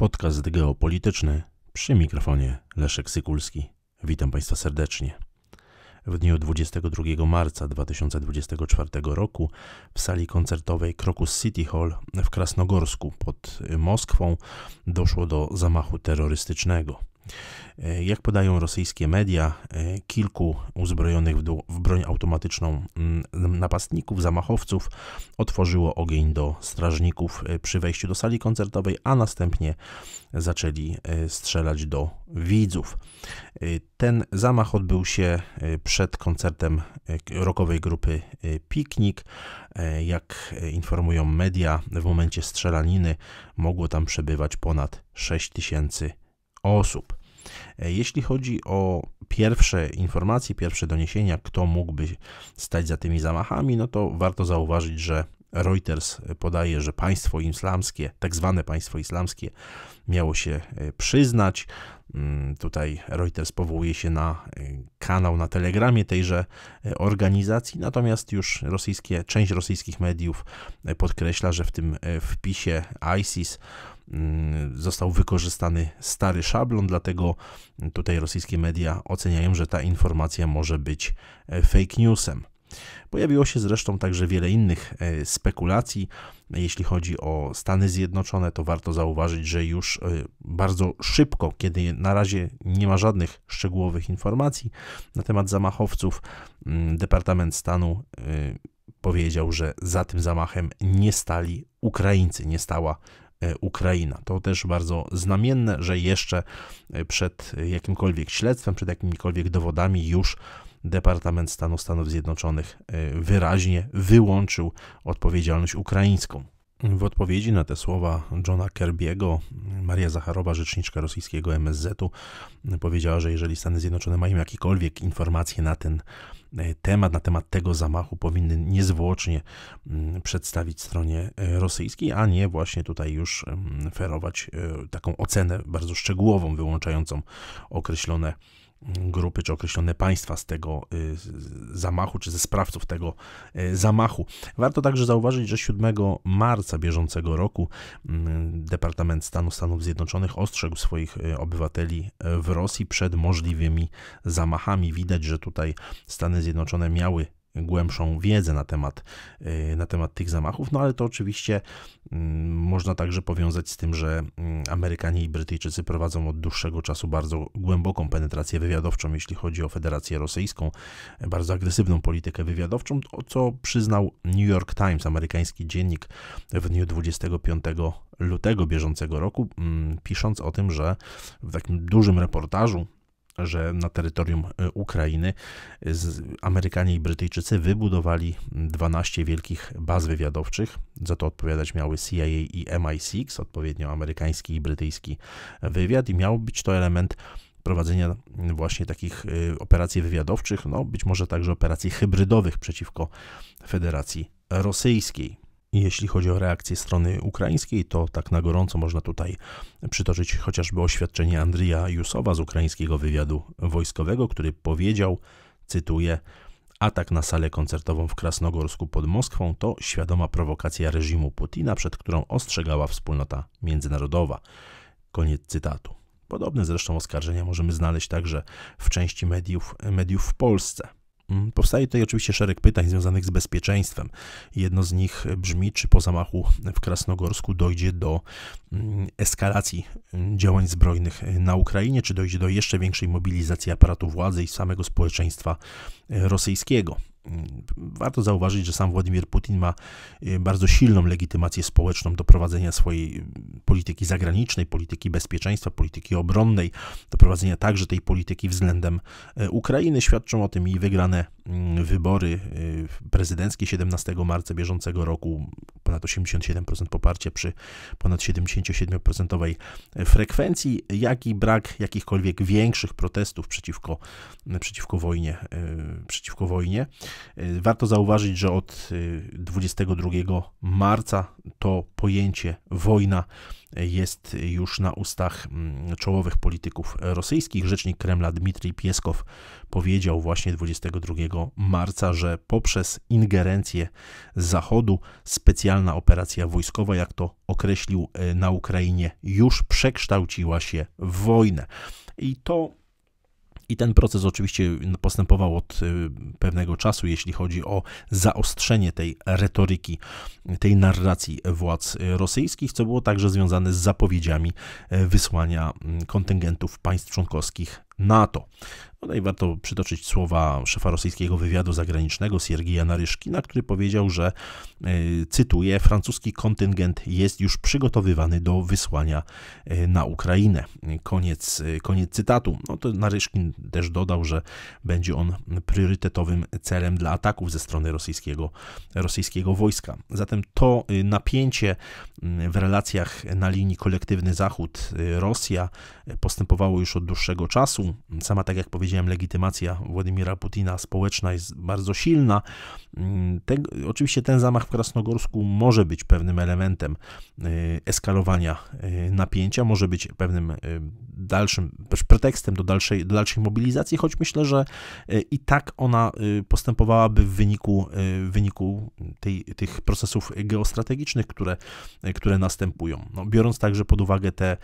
Podcast geopolityczny przy mikrofonie Leszek Sykulski. Witam Państwa serdecznie. W dniu 22 marca 2024 roku w sali koncertowej Krokus City Hall w Krasnogorsku pod Moskwą doszło do zamachu terrorystycznego. E, jak podają rosyjskie media, e, kilku uzbrojonych w broń automatyczną mm, napastników, zamachowców otworzyło ogień do strażników e, przy wejściu do sali koncertowej, a następnie zaczęli strzelać do widzów. Ten zamach odbył się przed koncertem rockowej grupy Piknik. Jak informują media, w momencie strzelaniny mogło tam przebywać ponad tysięcy osób. E, jeśli chodzi o pierwsze informacje, pierwsze doniesienia, kto mógłby stać za tymi zamachami, no to warto zauważyć, że Reuters podaje, że państwo islamskie, tak zwane państwo islamskie, miało się e, przyznać. Mm, tutaj Reuters powołuje się na e, kanał na telegramie tejże e, organizacji, natomiast już rosyjskie, część rosyjskich mediów podkreśla, że w tym wpisie ISIS mm, został wykorzystany stary szablon, dlatego tutaj rosyjskie media oceniają, że ta informacja może być fake newsem. Pojawiło się zresztą także wiele innych e, spekulacji. Jeśli chodzi o Stany Zjednoczone, to warto zauważyć, że już e, bardzo szybko, kiedy na razie nie ma żadnych szczegółowych informacji na temat zamachowców, mm, Departament Stanu e, powiedział, że za tym zamachem nie stali Ukraińcy, nie stała Ukraina. To też bardzo znamienne, że jeszcze przed jakimkolwiek śledztwem, przed jakimikolwiek dowodami już Departament Stanu Stanów Zjednoczonych e, wyraźnie wyłączył odpowiedzialność ukraińską. W odpowiedzi na te słowa Johna Kerbiego, Maria Zacharowa, rzeczniczka rosyjskiego msz powiedziała, że jeżeli Stany Zjednoczone mają jakiekolwiek informacje na ten e, temat, na temat tego zamachu, powinny niezwłocznie mm, przedstawić stronie e, rosyjskiej, a nie właśnie tutaj już mm, ferować taką ocenę bardzo szczegółową, wyłączającą określone grupy czy określone państwa z tego y, zamachu, czy ze sprawców tego y, zamachu. Warto także zauważyć, że 7 marca bieżącego roku mm, Departament Stanu Stanów Zjednoczonych ostrzegł swoich y, obywateli w Rosji przed możliwymi zamachami. Widać, że tutaj Stany Zjednoczone miały głębszą wiedzę na temat, y, na temat tych zamachów, no ale to oczywiście mm, można także powiązać z tym, że mm, Amerykanie i Brytyjczycy prowadzą od dłuższego czasu bardzo głęboką penetrację wywiadowczą, jeśli chodzi o Federację Rosyjską, bardzo agresywną politykę wywiadowczą, o co przyznał New York Times, amerykański dziennik w dniu 25 lutego bieżącego roku, mm, pisząc o tym, że w takim dużym reportażu że na terytorium e, Ukrainy e, Amerykanie i Brytyjczycy wybudowali 12 wielkich baz wywiadowczych. Za to odpowiadać miały CIA i MI6, odpowiednio amerykański i brytyjski wywiad, i miał być to element prowadzenia właśnie takich e, operacji wywiadowczych, no być może także operacji hybrydowych przeciwko Federacji Rosyjskiej. Jeśli chodzi o reakcję strony ukraińskiej, to tak na gorąco można tutaj przytoczyć chociażby oświadczenie Andrija Jusowa z ukraińskiego wywiadu wojskowego, który powiedział, cytuję, Atak na salę koncertową w Krasnogorsku pod Moskwą to świadoma prowokacja reżimu Putina, przed którą ostrzegała wspólnota międzynarodowa. Koniec cytatu. Podobne zresztą oskarżenia możemy znaleźć także w części mediów, mediów w Polsce. Mm, powstaje tutaj oczywiście szereg pytań związanych z bezpieczeństwem. Jedno z nich brzmi, czy po zamachu w Krasnogorsku dojdzie do mm, eskalacji mm, działań zbrojnych na Ukrainie, czy dojdzie do jeszcze większej mobilizacji aparatu władzy i samego społeczeństwa e, rosyjskiego. Mm, warto zauważyć, że sam Władimir Putin ma y, bardzo silną legitymację społeczną do prowadzenia swojej y, polityki zagranicznej, polityki bezpieczeństwa, polityki obronnej, do prowadzenia także tej polityki względem y, Ukrainy. Świadczą o tym i wygrane mm, wybory prezydenckie 17 marca bieżącego roku, ponad 87% poparcia przy ponad 77% frekwencji, jak i brak jakichkolwiek większych protestów przeciwko, przeciwko wojnie. Przeciwko wojnie. Y, warto zauważyć, że od 22 y, marca to pojęcie wojna y, jest już na ustach mm, czołowych polityków rosyjskich. Rzecznik Kremla Dmitrij Pieskow powiedział właśnie 22 marca, że poprzez ingerencję z Zachodu specjalna operacja wojskowa, jak to określił na Ukrainie, już przekształciła się w wojnę. I to i ten proces oczywiście postępował od y, pewnego czasu, jeśli chodzi o zaostrzenie tej retoryki, tej narracji władz rosyjskich, co było także związane z zapowiedziami y, wysłania mm, kontyngentów państw członkowskich NATO. Tutaj no warto przytoczyć słowa szefa rosyjskiego wywiadu zagranicznego Siergija Naryszkina, który powiedział, że, e, cytuję, francuski kontyngent jest już przygotowywany do wysłania e, na Ukrainę. Koniec, e, koniec cytatu. No to Naryszkin też dodał, że będzie on priorytetowym celem dla ataków ze strony rosyjskiego, rosyjskiego wojska. Zatem to napięcie w relacjach na linii kolektywny Zachód-Rosja postępowało już od dłuższego czasu. Sama, tak jak powiedziałem, powiedziałem, legitymacja Władimira Putina społeczna jest bardzo silna. Mm, te, oczywiście ten zamach w Krasnogorsku może być pewnym elementem y, eskalowania y, napięcia, może być pewnym y, dalszym pretekstem do dalszej, do dalszej mobilizacji, choć myślę, że i tak ona postępowałaby w wyniku, w wyniku tej, tych procesów geostrategicznych, które, które następują. No, biorąc także pod uwagę te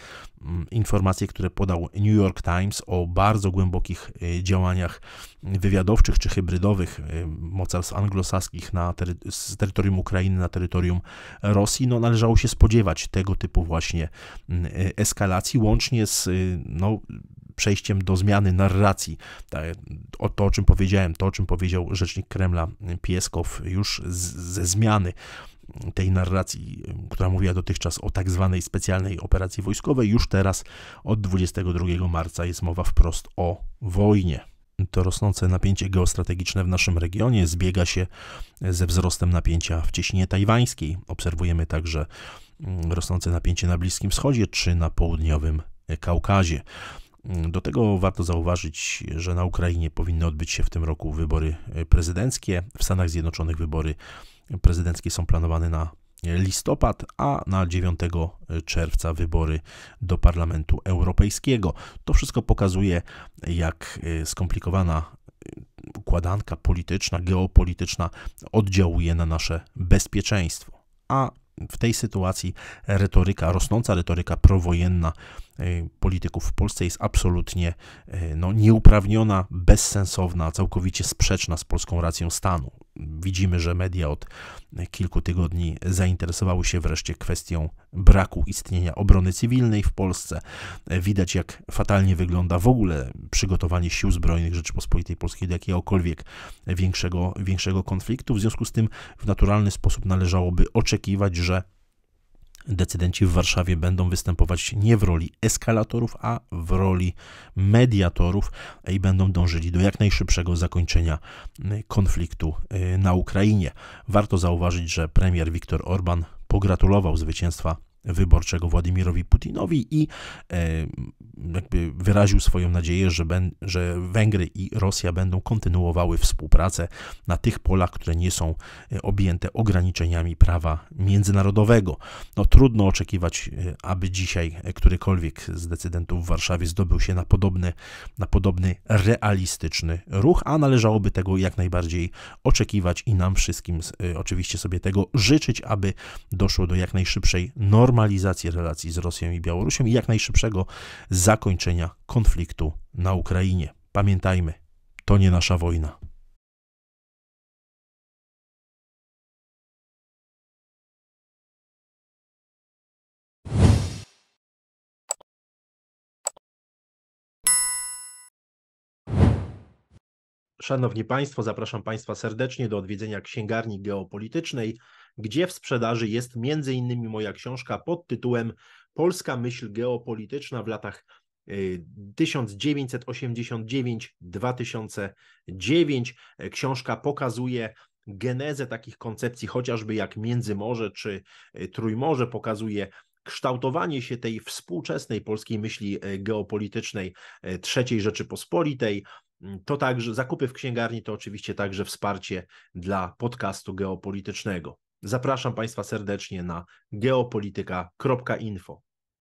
mm, informacje, które podał New York Times o bardzo głębokich Y, działaniach wywiadowczych czy hybrydowych y, mocarstw anglosaskich na tery z terytorium Ukrainy na terytorium Rosji, no należało się spodziewać tego typu właśnie mm, y, eskalacji, łącznie z no, przejściem do zmiany narracji. O to, o czym powiedziałem, to, o czym powiedział rzecznik Kremla Pieskow, już ze zmiany tej narracji, która mówiła dotychczas o tak zwanej specjalnej operacji wojskowej, już teraz od 22 marca jest mowa wprost o wojnie. To rosnące napięcie geostrategiczne w naszym regionie zbiega się ze wzrostem napięcia w cieśninie tajwańskiej. Obserwujemy także mm, rosnące napięcie na Bliskim Wschodzie czy na południowym Kaukazie. Mm, do tego warto zauważyć, że na Ukrainie powinny odbyć się w tym roku wybory e, prezydenckie, w Stanach Zjednoczonych wybory prezydenckie są planowane na e, listopad, a na 9 e, czerwca wybory do Parlamentu Europejskiego. To wszystko pokazuje, jak e, skomplikowana układanka polityczna, geopolityczna oddziałuje na nasze bezpieczeństwo. A w tej sytuacji retoryka, rosnąca retoryka prowojenna polityków w Polsce jest absolutnie no, nieuprawniona, bezsensowna, całkowicie sprzeczna z polską racją stanu. Widzimy, że media od kilku tygodni zainteresowały się wreszcie kwestią braku istnienia obrony cywilnej w Polsce. Widać, jak fatalnie wygląda w ogóle przygotowanie sił zbrojnych Rzeczypospolitej Polskiej do jakiegokolwiek większego, większego konfliktu. W związku z tym w naturalny sposób należałoby oczekiwać, że decydenci w Warszawie będą występować nie w roli eskalatorów, a w roli mediatorów i będą dążyli do jak najszybszego zakończenia konfliktu y, na Ukrainie. Warto zauważyć, że premier Viktor Orban pogratulował zwycięstwa wyborczego Władimirowi Putinowi i e, jakby wyraził swoją nadzieję, że, ben, że Węgry i Rosja będą kontynuowały współpracę na tych polach, które nie są e, objęte ograniczeniami prawa międzynarodowego. No, trudno oczekiwać, e, aby dzisiaj e, którykolwiek z decydentów w Warszawie zdobył się na podobny, na podobny realistyczny ruch, a należałoby tego jak najbardziej oczekiwać i nam wszystkim oczywiście sobie tego życzyć, aby doszło do jak najszybszej normalizacji relacji z Rosją i Białorusią i jak najszybszego z zakończenia konfliktu na Ukrainie. Pamiętajmy, to nie nasza wojna. Szanowni Państwo, zapraszam Państwa serdecznie do odwiedzenia księgarni geopolitycznej, gdzie w sprzedaży jest m.in. moja książka pod tytułem polska myśl geopolityczna w latach 1989-2009. Y, Książka pokazuje genezę takich koncepcji, chociażby jak Międzymorze czy y, Trójmorze, pokazuje kształtowanie się tej współczesnej polskiej myśli y, geopolitycznej III Rzeczypospolitej. To także zakupy w księgarni to oczywiście także wsparcie dla podcastu geopolitycznego. Zapraszam Państwa serdecznie na geopolityka.info.